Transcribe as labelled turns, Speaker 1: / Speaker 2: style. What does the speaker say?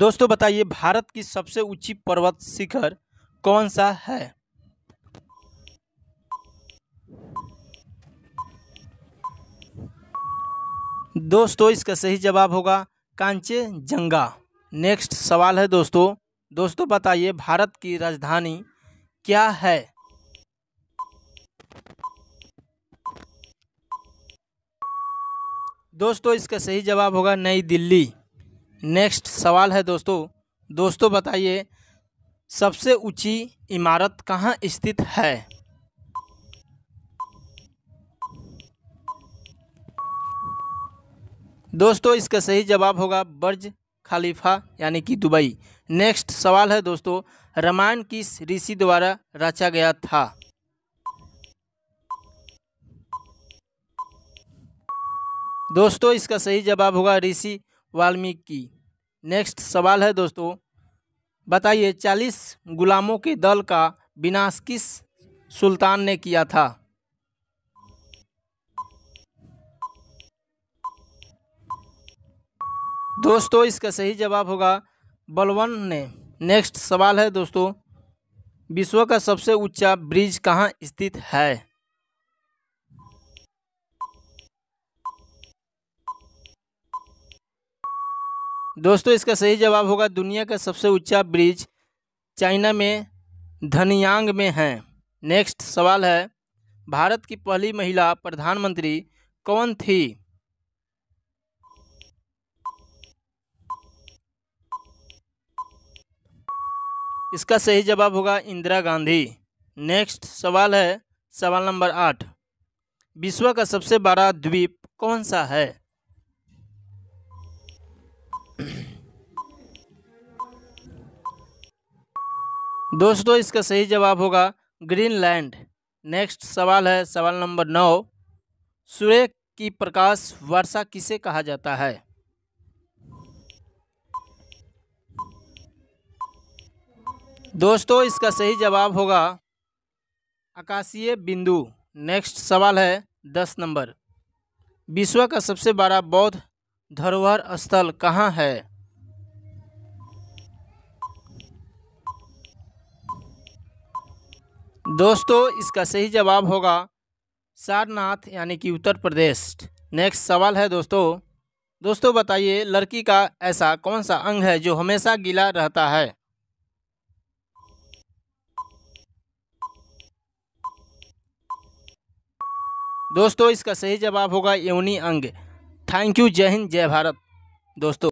Speaker 1: दोस्तों बताइए भारत की सबसे ऊंची पर्वत शिखर कौन सा है दोस्तों इसका सही जवाब होगा कांचे जंगा नेक्स्ट सवाल है दोस्तों दोस्तों बताइए भारत की राजधानी क्या है दोस्तों इसका सही जवाब होगा नई दिल्ली नेक्स्ट सवाल है दोस्तों दोस्तों बताइए सबसे ऊंची इमारत कहाँ स्थित है दोस्तों इसका सही जवाब होगा बर्ज खलीफा यानी कि दुबई नेक्स्ट सवाल है दोस्तों रामायण किस ऋषि द्वारा रचा गया था दोस्तों इसका सही जवाब होगा ऋषि वाल्मीकि नेक्स्ट सवाल है दोस्तों बताइए चालीस गुलामों के दल का विनाश किस सुल्तान ने किया था दोस्तों इसका सही जवाब होगा बलवन ने नेक्स्ट सवाल है दोस्तों विश्व का सबसे ऊंचा ब्रिज कहाँ स्थित है दोस्तों इसका सही जवाब होगा दुनिया का सबसे ऊंचा ब्रिज चाइना में धनियांग में है नेक्स्ट सवाल है भारत की पहली महिला प्रधानमंत्री कौन थी इसका सही जवाब होगा इंदिरा गांधी नेक्स्ट सवाल है सवाल नंबर आठ विश्व का सबसे बड़ा द्वीप कौन सा है दोस्तों इसका सही जवाब होगा ग्रीनलैंड नेक्स्ट सवाल है सवाल नंबर नौ सूर्य की प्रकाश वर्षा किसे कहा जाता है दोस्तों इसका सही जवाब होगा आकाशीय बिंदु नेक्स्ट सवाल है दस नंबर विश्व का सबसे बड़ा बौद्ध धरोहर स्थल कहाँ है दोस्तों इसका सही जवाब होगा सारनाथ यानी कि उत्तर प्रदेश नेक्स्ट सवाल है दोस्तों दोस्तों बताइए लड़की का ऐसा कौन सा अंग है जो हमेशा गीला रहता है दोस्तों इसका सही जवाब होगा यौनी अंग थैंक यू जय हिंद जय भारत दोस्तों